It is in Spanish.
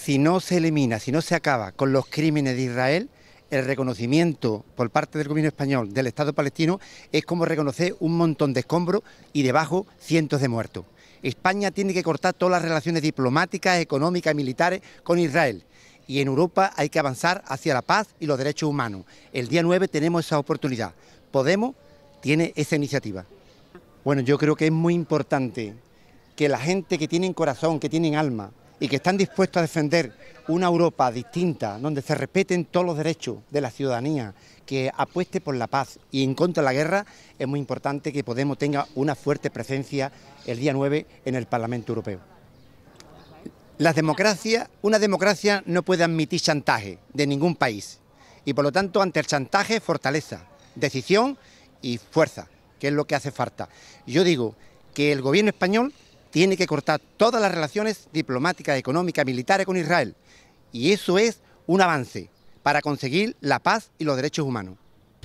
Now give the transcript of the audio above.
si no se elimina, si no se acaba con los crímenes de Israel, el reconocimiento por parte del gobierno español del Estado palestino es como reconocer un montón de escombros y debajo cientos de muertos. España tiene que cortar todas las relaciones diplomáticas, económicas y militares con Israel. Y en Europa hay que avanzar hacia la paz y los derechos humanos. El día 9 tenemos esa oportunidad. Podemos tiene esa iniciativa. Bueno, yo creo que es muy importante que la gente que tiene corazón, que tiene alma, y que están dispuestos a defender una Europa distinta, donde se respeten todos los derechos de la ciudadanía, que apueste por la paz y en contra de la guerra, es muy importante que Podemos tenga una fuerte presencia el día 9 en el Parlamento Europeo. Las democracias, una democracia no puede admitir chantaje de ningún país y por lo tanto ante el chantaje fortaleza, decisión y fuerza, que es lo que hace falta. Yo digo que el gobierno español tiene que cortar todas las relaciones diplomáticas, económicas, militares con Israel. Y eso es un avance para conseguir la paz y los derechos humanos.